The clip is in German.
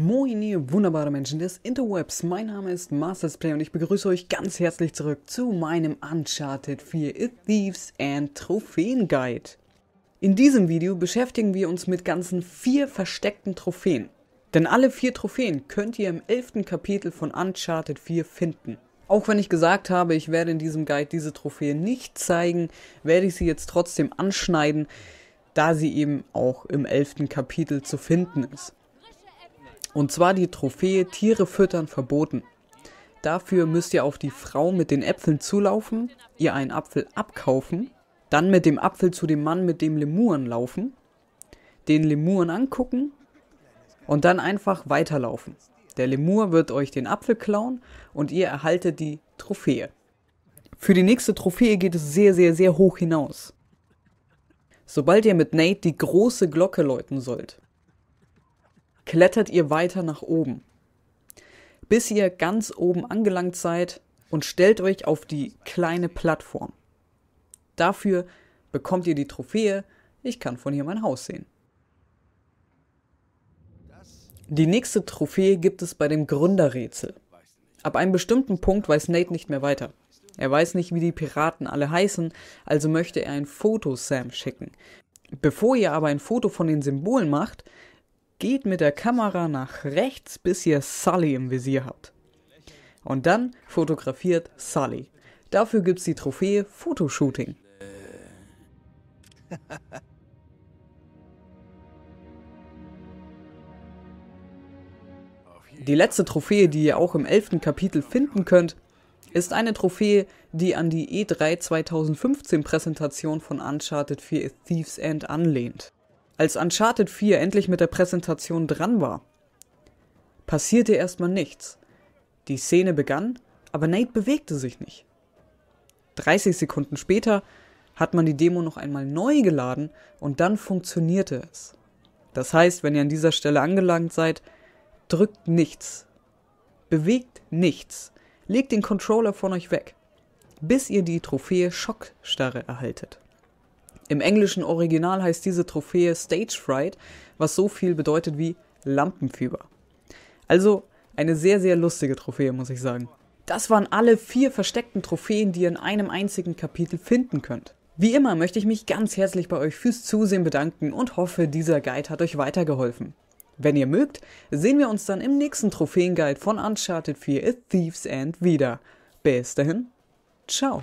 Moin, ihr wunderbare Menschen des Interwebs. Mein Name ist Mastersplay und ich begrüße euch ganz herzlich zurück zu meinem Uncharted 4 It Thieves and Trophäen Guide. In diesem Video beschäftigen wir uns mit ganzen vier versteckten Trophäen. Denn alle vier Trophäen könnt ihr im 11. Kapitel von Uncharted 4 finden. Auch wenn ich gesagt habe, ich werde in diesem Guide diese Trophäe nicht zeigen, werde ich sie jetzt trotzdem anschneiden, da sie eben auch im 11. Kapitel zu finden ist. Und zwar die Trophäe Tiere füttern verboten. Dafür müsst ihr auf die Frau mit den Äpfeln zulaufen, ihr einen Apfel abkaufen, dann mit dem Apfel zu dem Mann mit dem Lemuren laufen, den Lemuren angucken und dann einfach weiterlaufen. Der Lemur wird euch den Apfel klauen und ihr erhaltet die Trophäe. Für die nächste Trophäe geht es sehr, sehr, sehr hoch hinaus. Sobald ihr mit Nate die große Glocke läuten sollt, klettert ihr weiter nach oben, bis ihr ganz oben angelangt seid und stellt euch auf die kleine Plattform. Dafür bekommt ihr die Trophäe, ich kann von hier mein Haus sehen. Die nächste Trophäe gibt es bei dem Gründerrätsel. Ab einem bestimmten Punkt weiß Nate nicht mehr weiter. Er weiß nicht, wie die Piraten alle heißen, also möchte er ein Foto Sam schicken. Bevor ihr aber ein Foto von den Symbolen macht, geht mit der Kamera nach rechts, bis ihr Sully im Visier habt. Und dann fotografiert Sully. Dafür gibt's die Trophäe Fotoshooting. Die letzte Trophäe, die ihr auch im 11. Kapitel finden könnt, ist eine Trophäe, die an die E3 2015 Präsentation von Uncharted 4 Thieves End anlehnt. Als Uncharted 4 endlich mit der Präsentation dran war, passierte erstmal nichts. Die Szene begann, aber Nate bewegte sich nicht. 30 Sekunden später hat man die Demo noch einmal neu geladen und dann funktionierte es. Das heißt, wenn ihr an dieser Stelle angelangt seid, drückt nichts. Bewegt nichts. Legt den Controller von euch weg, bis ihr die Trophäe Schockstarre erhaltet. Im englischen Original heißt diese Trophäe Stage Fright, was so viel bedeutet wie Lampenfieber. Also eine sehr, sehr lustige Trophäe, muss ich sagen. Das waren alle vier versteckten Trophäen, die ihr in einem einzigen Kapitel finden könnt. Wie immer möchte ich mich ganz herzlich bei euch fürs Zusehen bedanken und hoffe, dieser Guide hat euch weitergeholfen. Wenn ihr mögt, sehen wir uns dann im nächsten Trophäenguide von Uncharted 4 A Thieves End wieder. Bis dahin, ciao!